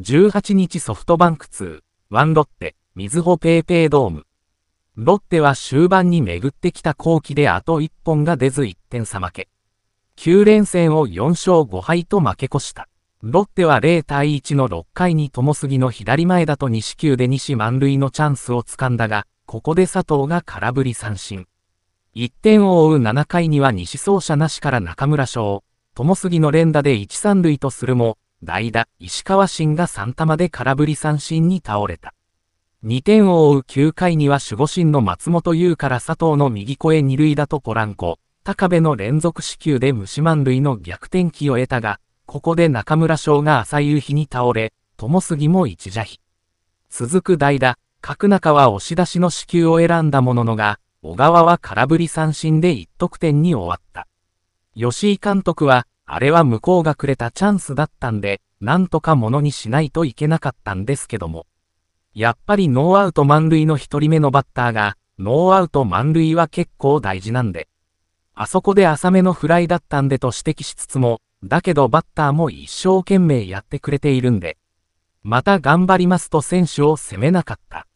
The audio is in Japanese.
18日ソフトバンク2、ワンロッテ、水穂ペイペイドーム。ロッテは終盤に巡ってきた後期であと1本が出ず1点差負け。9連戦を4勝5敗と負け越した。ロッテは0対1の6回に友杉の左前だと西球で西満塁のチャンスをつかんだが、ここで佐藤が空振り三振。1点を追う7回には西走者なしから中村翔、友杉の連打で1、3塁とするも、代打、石川慎が3玉で空振り三振に倒れた。2点を追う9回には守護神の松本優から佐藤の右え二塁打とポランコ、高部の連続死球で虫満塁の逆転機を得たが、ここで中村翔が浅夕日に倒れ、友杉も一邪比。続く代打、角中は押し出しの死球を選んだもののが、小川は空振り三振で1得点に終わった。吉井監督は、あれは向こうがくれたチャンスだったんで、なんとかものにしないといけなかったんですけども。やっぱりノーアウト満塁の一人目のバッターが、ノーアウト満塁は結構大事なんで。あそこで浅めのフライだったんでと指摘しつつも、だけどバッターも一生懸命やってくれているんで。また頑張りますと選手を責めなかった。